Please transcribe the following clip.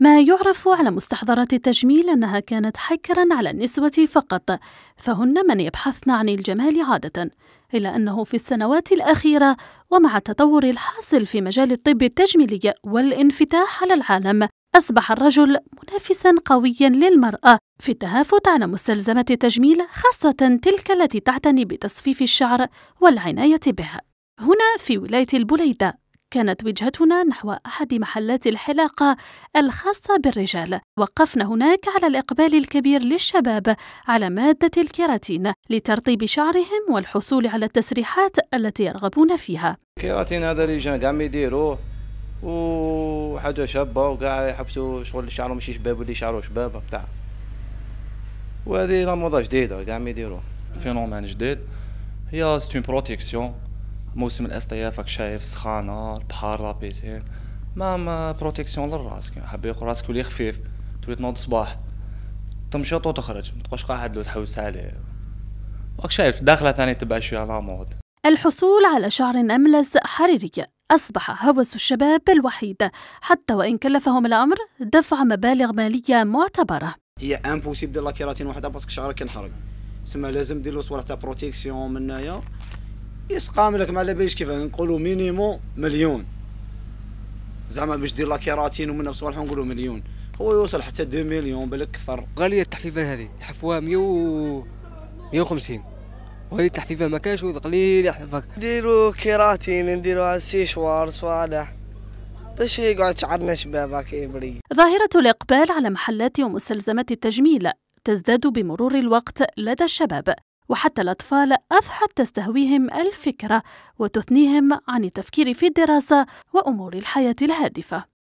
ما يعرف على مستحضرات التجميل أنها كانت حكرا على النسوة فقط فهن من يبحثن عن الجمال عادة إلا أنه في السنوات الأخيرة ومع التطور الحاصل في مجال الطب التجميلي والانفتاح على العالم أصبح الرجل منافسا قويا للمرأة في التهافت على مستلزمات التجميل خاصة تلك التي تعتني بتصفيف الشعر والعناية بها هنا في ولاية البليدة كانت وجهتنا نحو أحد محلات الحلاقة الخاصة بالرجال وقفنا هناك على الإقبال الكبير للشباب على مادة الكيراتين لترطيب شعرهم والحصول على التسريحات التي يرغبون فيها الكيراتين هذا اللي جان قاعد يديروه وحاجه شابه وكاع يحبسوا شغل شعره ماشي شباب واللي شعره شباب بتاع وهذه لا موضه جديده قام يديروه فينومين جديد هي سيتون بروتيكسيون موسم الاصطيافك شايف سخانه البحر لابيسين ما ما بروتيكسيون للراس حاب يقول راسك ولي خفيف تولي تنوض صباح تمشي تمشط تخرج ما تبقاش قاعد لو تحوس عليه راك شايف داخله ثاني تبع شويه على مود الحصول على شعر أملس حريري أصبح هوس الشباب الوحيد حتى وإن كلفهم الأمر دفع مبالغ مالية معتبرة هي امبوسيبل دير لا كيراتين وحده باسكو شعرك ينحرق سما لازم دير له صوره تاع بروتيكسيون من هنايا يسقام لك ما على باليش كيف نقولوا مينيمو مليون زعما باش دير لاكيراتين ومن بصوالح نقولوا مليون هو يوصل حتى 2 مليون بالك اكثر غاليه التحفيفه هذه تحفوها 100 و 150 وهذه التحفيفه ما كانش قليل يحفظك نديروا كيراتين نديروا السيشوار صوالح باش يقعد شعرنا شباب كيبري ظاهرة الإقبال على محلات ومستلزمات التجميل تزداد بمرور الوقت لدى الشباب وحتى الأطفال أضحت تستهويهم الفكرة وتثنيهم عن التفكير في الدراسة وأمور الحياة الهادفة